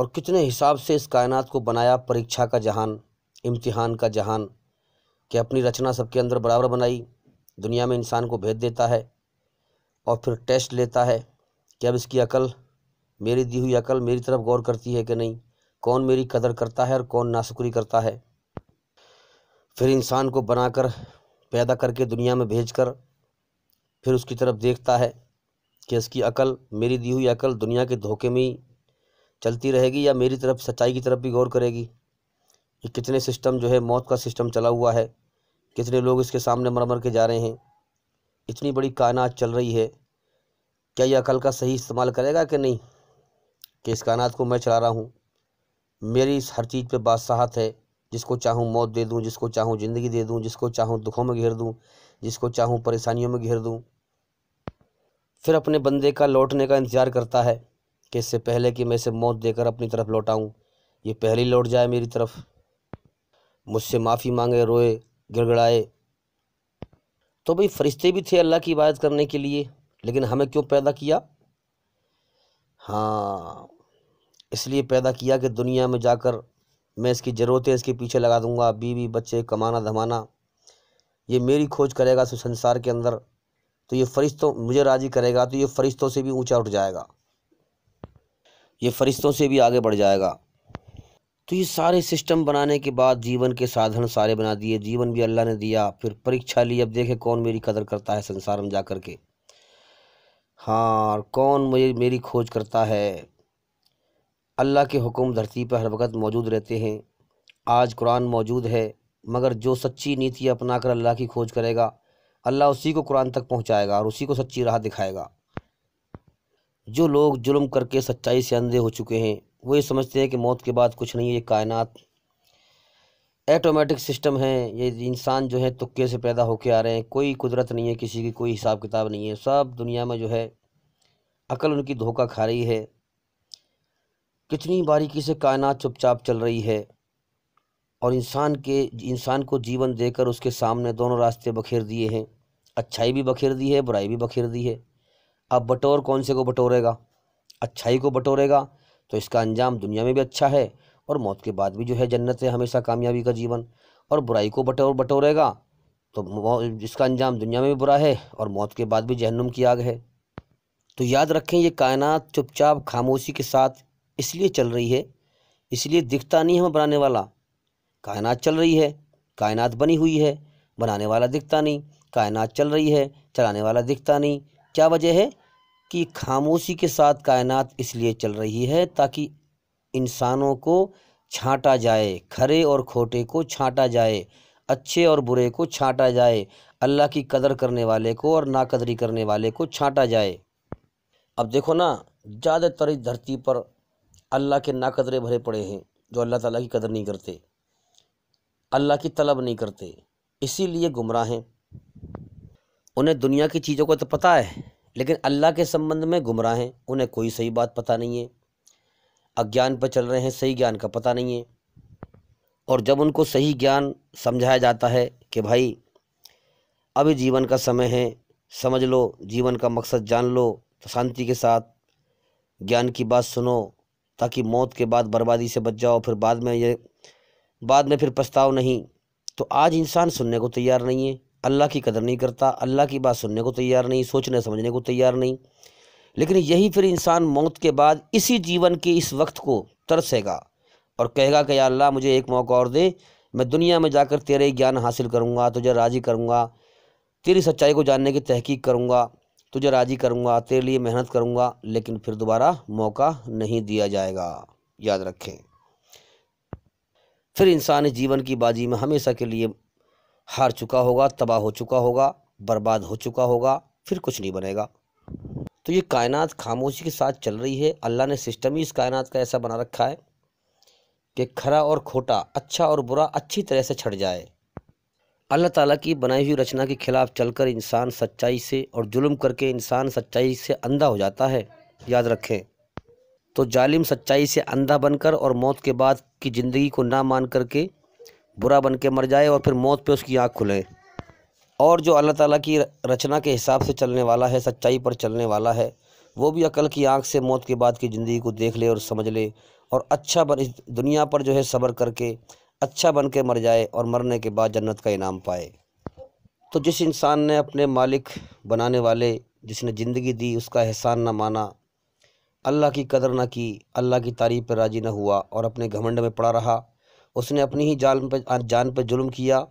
और कितने हिसाब से इस कायनात को बनाया परीक्षा का जहान इम्तिहान का जहान कि अपनी रचना सबके अंदर बराबर बनाई दुनिया में इंसान को भेद देता है और फिर टेस्ट लेता है कि अब इसकी अकल मेरी दी हुई अकल मेरी तरफ गौर करती है कि नहीं कौन मेरी कदर करता है और कौन नाशुक्री करता है फिर इंसान को बनाकर पैदा करके दुनिया में भेजकर फिर उसकी तरफ देखता है कि इसकी अकल मेरी दी हुई अकल दुनिया के धोखे में ही चलती रहेगी या मेरी तरफ सच्चाई की तरफ भी गौर करेगी कि कितने सिस्टम जो है मौत का सिस्टम चला हुआ है कितने लोग इसके सामने मरमर के जा रहे हैं इतनी बड़ी कायनात चल रही है क्या ये अकल का सही इस्तेमाल करेगा कि नहीं कि इस कायनात को मैं चला रहा हूँ मेरी इस हर चीज़ पे बादशाहत है जिसको चाहूँ मौत दे दूँ जिसको चाहूँ ज़िंदगी दे दूँ जिसको चाहूँ दुखों में घेर दूँ जिसको चाहूँ परेशानियों में घेर दूँ फिर अपने बंदे का लौटने का इंतज़ार करता है कि इससे पहले कि मैं इसे मौत देकर अपनी तरफ लौटाऊँ ये पहले लौट जाए मेरी तरफ मुझसे माफ़ी मांगे रोए गिड़गड़ाए तो भाई फरिश्ते भी थे अल्लाह की इबादत करने के लिए लेकिन हमें क्यों पैदा किया हाँ इसलिए पैदा किया कि दुनिया में जाकर मैं इसकी ज़रूरतें इसके पीछे लगा दूंगा बीवी बच्चे कमाना धमाना ये मेरी खोज करेगा तो संसार के अंदर तो ये फरिश्तों मुझे राज़ी करेगा तो ये फरिश्तों से भी ऊंचा उठ जाएगा ये फरिश्तों से भी आगे बढ़ जाएगा तो ये सारे सिस्टम बनाने के बाद जीवन के साधन सारे बना दिए जीवन भी अल्लाह ने दिया फिर परीक्षा ली अब देखे कौन मेरी कदर करता है संसार में जा कर के हाँ और कौन मुझे मेरी खोज करता है अल्लाह के हुक्म धरती पर हर वक्त मौजूद रहते हैं आज कुरान मौजूद है मगर जो सच्ची नीति अपना कर अल्लाह की खोज करेगा अल्लाह उसी को कुरान तक पहुँचाएगा और उसी को सच्ची राह दिखाएगा जो लोग जुल्म करके सच्चाई से अंधे हो चुके हैं वो ये समझते हैं कि मौत के बाद कुछ नहीं है ये कायनात ऐटोमेटिक सिस्टम है ये इंसान जो है तुक्के से पैदा होके आ रहे हैं कोई कुदरत नहीं है किसी की कोई हिसाब किताब नहीं है सब दुनिया में जो है अकल उनकी धोखा खा रही है कितनी बारीकी से कायनात चुपचाप चल रही है और इंसान के इंसान को जीवन देकर उसके सामने दोनों रास्ते बखेर दिए हैं अच्छाई भी बखेर दी है बुराई भी बखेर दी है अब बटोर कौन से को बटोरेगा अच्छाई को बटोरेगा तो इसका अंजाम दुनिया में भी अच्छा है और मौत के बाद भी जो है जन्नत है हमेशा कामयाबी का जीवन और बुराई को बटोर बटोरेगा तो इसका अंजाम दुनिया में भी बुरा है और मौत के बाद भी जहन्नुम की आग है तो याद रखें ये कायनात चुपचाप खामोशी के साथ इसलिए चल रही है इसलिए दिखता नहीं हमें बनाने वाला कायनात चल रही है कायनात बनी हुई है बनाने वाला दिखता नहीं कायनात चल रही है चलाने वाला दिखता नहीं क्या वजह है कि खामोशी के साथ कायनात इसलिए चल रही है ताकि इंसानों को छांटा जाए खरे और खोटे को छांटा जाए अच्छे और बुरे को छांटा जाए अल्लाह की कदर करने वाले को और नाकदरी करने वाले को छांटा जाए अब देखो ना ज़्यादातर इस धरती पर अल्लाह के नाकदरे भरे पड़े हैं जो अल्लाह ताला की कदर नहीं करते अल्लाह की तलब नहीं करते इसीलिए गुमराह हैं उन्हें दुनिया की चीज़ों का तो पता है लेकिन अल्लाह के संबंध में गुमराह हैं उन्हें कोई सही बात पता नहीं है अज्ञान पर चल रहे हैं सही ज्ञान का पता नहीं है और जब उनको सही ज्ञान समझाया जाता है कि भाई अभी जीवन का समय है समझ लो जीवन का मकसद जान लो तो शांति के साथ ज्ञान की बात सुनो ताकि मौत के बाद बर्बादी से बच जाओ फिर बाद में ये बाद में फिर पछताव नहीं तो आज इंसान सुनने को तैयार नहीं है अल्लाह की कदर नहीं करता अल्लाह की बात सुनने को तैयार नहीं सोचने समझने को तैयार नहीं लेकिन यही फिर इंसान मौत के बाद इसी जीवन के इस वक्त को तरसेगा और कहेगा कि अल्लाह मुझे एक मौका और दे मैं दुनिया में जाकर तेरे ज्ञान हासिल करूँगा तुझे राज़ी करूँगा तेरी सच्चाई को जानने की तहकीक करूँगा तुझे राज़ी करूँगा तेरे लिए मेहनत करूँगा लेकिन फिर दोबारा मौका नहीं दिया जाएगा याद रखें फिर इंसान जीवन की बाजी में हमेशा के लिए हार चुका होगा तबाह हो चुका होगा बर्बाद हो चुका होगा फिर कुछ नहीं बनेगा तो ये कायनात खामोशी के साथ चल रही है अल्लाह ने सिस्टम ही इस कायनात का ऐसा बना रखा है कि खरा और खोटा अच्छा और बुरा अच्छी तरह से छट जाए अल्लाह ताला की बनाई हुई रचना के खिलाफ चलकर इंसान सच्चाई से और जुल्म करके इंसान सच्चाई से अंधा हो जाता है याद रखें तो जालिम सच्चाई से अंधा बनकर और मौत के बाद की ज़िंदगी को ना मान करके बुरा बन के मर जाए और फिर मौत पे उसकी आँख खुले और जो अल्लाह ताला की रचना के हिसाब से चलने वाला है सच्चाई पर चलने वाला है वो भी अकल की आँख से मौत के बाद की ज़िंदगी को देख ले और समझ ले और अच्छा बन दुनिया पर जो है सब्र करके अच्छा बन के मर जाए और मरने के बाद जन्नत का इनाम पाए तो जिस इंसान ने अपने मालिक बनाने वाले जिसने ज़िंदगी दी उसका एहसान ना माना अल्लाह की कदर ना की अल्लाह की तारीफ़ पर राज़ी ना हुआ और अपने घमंड में पड़ा रहा उसने अपनी ही जान पर जान पर जुल्म किया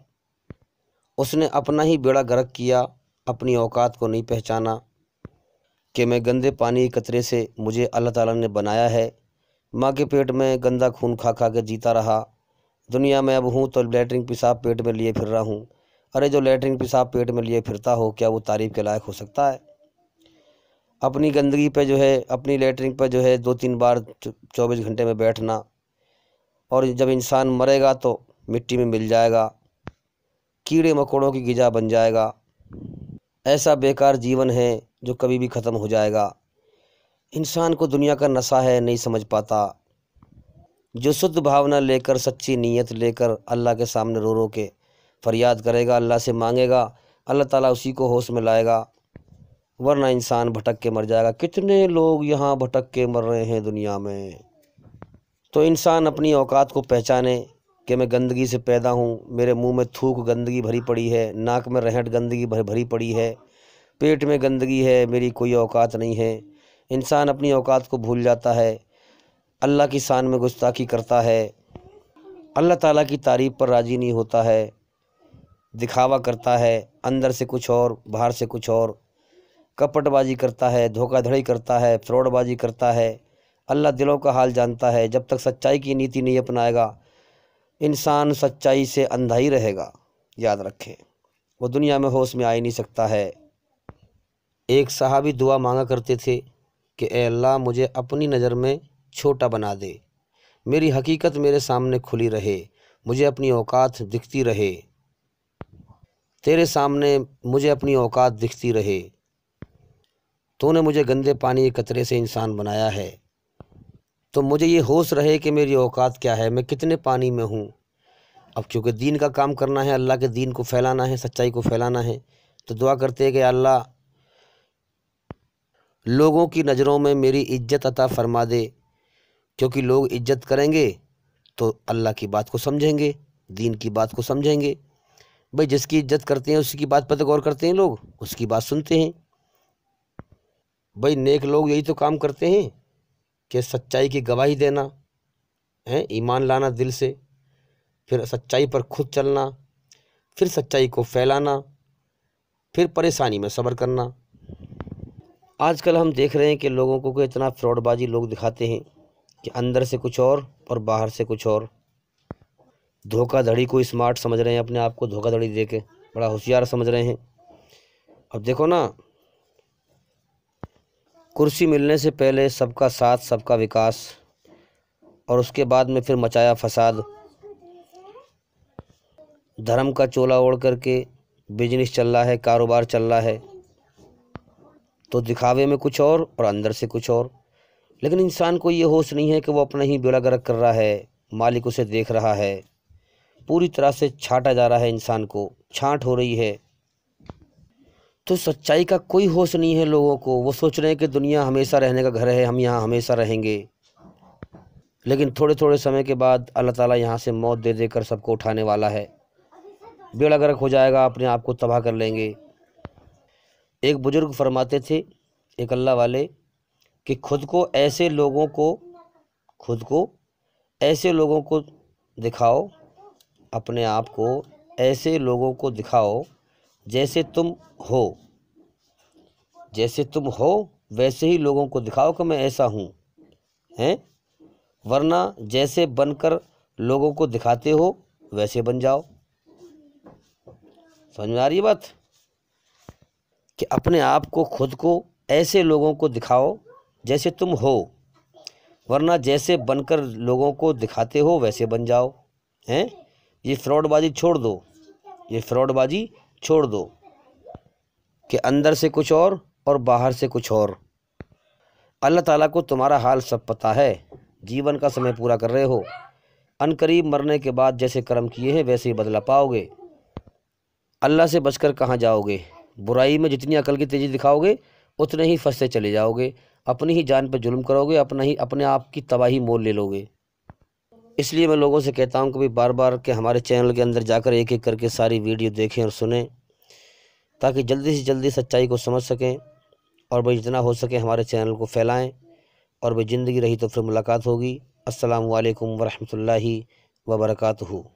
उसने अपना ही बेड़ा गर्क किया अपनी औकात को नहीं पहचाना कि मैं गंदे पानी कतरे से मुझे अल्लाह ताला ने बनाया है माँ के पेट में गंदा खून खा खा के जीता रहा दुनिया में अब हूँ तो लेटरिन पेशाब पेट में लिए फिर रहा हूँ अरे जो लेटरिन पेशाब पेट में लिए फिरता हो क्या वो तारीफ़ के लायक हो सकता है अपनी गंदगी पे जो है अपनी लेटरिन पर जो है दो तीन बार चौबीस घंटे में बैठना और जब इंसान मरेगा तो मिट्टी में मिल जाएगा कीड़े मकोड़ों की गिजा बन जाएगा ऐसा बेकार जीवन है जो कभी भी ख़त्म हो जाएगा इंसान को दुनिया का नशा है नहीं समझ पाता जो शुद्ध भावना लेकर सच्ची नीयत लेकर अल्लाह के सामने रो रो के फरियाद करेगा अल्लाह से मांगेगा अल्लाह ताला उसी को होश में लाएगा वरना इंसान भटक के मर जाएगा कितने लोग यहाँ भटक के मर रहे हैं दुनिया में तो इंसान अपनी औकात को पहचाने कि मैं गंदगी से पैदा हूँ मेरे मुंह में थूक गंदगी भरी पड़ी है नाक में रहट गंदगी भर भरी पड़ी है पेट में गंदगी है मेरी कोई औकात नहीं है इंसान अपनी औकात को भूल जाता है अल्लाह की शान में गुस्ताखी करता है अल्लाह ताला की तारीफ़ पर राज़ी नहीं होता है दिखावा करता है अंदर से कुछ और बाहर से कुछ और कपटबाजी करता है धोखाधड़ी करता है फ्रॉडबाजी करता है अल्लाह दिलों का हाल जानता है जब तक सच्चाई की नीति नहीं अपनाएगा इंसान सच्चाई से अंधा ही रहेगा याद रखें वो दुनिया में होश में आ ही नहीं सकता है एक साहबी दुआ मांगा करते थे कि ए अल्लाह मुझे अपनी नज़र में छोटा बना दे मेरी हकीकत मेरे सामने खुली रहे मुझे अपनी औकात दिखती रहे तेरे सामने मुझे अपनी औकात दिखती रहे तूने मुझे गंदे पानी के कतरे से इंसान बनाया है तो मुझे ये होश रहे कि मेरी औकात क्या है मैं कितने पानी में हूँ अब चूँकि दीन का काम करना है अल्लाह के दीन को फैलाना है सच्चाई को फैलाना है तो दुआ करते हैं कि अल्लाह लोगों की नज़रों में मेरी इज्जत अता फरमा दे क्योंकि लोग इज्जत करेंगे तो अल्लाह की बात को समझेंगे दीन की बात को समझेंगे भाई जिसकी इज्जत करते हैं उसकी बात पर तो गौर करते हैं लोग उसकी बात सुनते हैं भाई नेक लोग यही तो काम करते हैं कि सच्चाई की गवाही देना है ईमान लाना दिल से फिर सच्चाई पर खुद चलना फिर सच्चाई को फैलाना फिर परेशानी में सब्र करना आजकल हम देख रहे हैं कि लोगों को इतना फ्रॉडबाजी लोग दिखाते हैं कि अंदर से कुछ और और बाहर से कुछ और धोखाधड़ी को स्मार्ट समझ रहे हैं अपने आप को धोखाधड़ी दे के बड़ा होशियार समझ रहे हैं अब देखो ना कुर्सी मिलने से पहले सबका साथ सबका विकास और उसके बाद में फिर मचाया फसाद धर्म का चोला ओढ़ करके बिजनेस चल रहा है कारोबार चल रहा है तो दिखावे में कुछ और और अंदर से कुछ और लेकिन इंसान को ये होश नहीं है कि वो अपना ही बेड़ा गर्क कर रहा है मालिक उसे देख रहा है पूरी तरह से छाटा जा रहा है इंसान को छांट हो रही है तो सच्चाई का कोई होश नहीं है लोगों को वो सोच रहे हैं कि दुनिया हमेशा रहने का घर है हम यहाँ हमेशा रहेंगे लेकिन थोड़े थोड़े समय के बाद अल्लाह ताला यहाँ से मौत दे देकर सबको उठाने वाला है बेड़ा गर्क हो जाएगा अपने आप को तबाह कर लेंगे एक बुज़ुर्ग फरमाते थे एक अल्लाह वाले कि खुद को ऐसे लोगों को खुद को ऐसे लोगों को दिखाओ अपने आप को ऐसे लोगों को दिखाओ जैसे तुम हो जैसे तुम हो वैसे ही लोगों को दिखाओ कि मैं ऐसा हूँ हैं वरना जैसे बनकर लोगों को दिखाते हो वैसे बन जाओ समझ में आ रही बात कि अपने आप को खुद को ऐसे लोगों को दिखाओ जैसे तुम हो वरना जैसे बनकर लोगों को दिखाते हो वैसे बन जाओ हैं ये फ्रॉडबाजी छोड़ दो ये फ्रॉडबाजी छोड़ दो कि अंदर से कुछ और और बाहर से कुछ और अल्लाह ताला को तुम्हारा हाल सब पता है जीवन का समय पूरा कर रहे हो अनकरीब मरने के बाद जैसे कर्म किए हैं वैसे ही बदला पाओगे अल्लाह से बचकर कहाँ जाओगे बुराई में जितनी अकल की तेज़ी दिखाओगे उतने ही फंसते चले जाओगे अपनी ही जान पर जुल्म करोगे अपना ही अपने आप की तबाही मोल ले लोगे इसलिए मैं लोगों से कहता हूँ कभी बार बार कि हमारे चैनल के अंदर जाकर एक एक करके सारी वीडियो देखें और सुने ताकि जल्दी से जल्दी सच्चाई को समझ सकें और भाई जितना हो सके हमारे चैनल को फैलाएं और भाई ज़िंदगी रही तो फिर मुलाकात होगी असलकम वरहमल वबरकू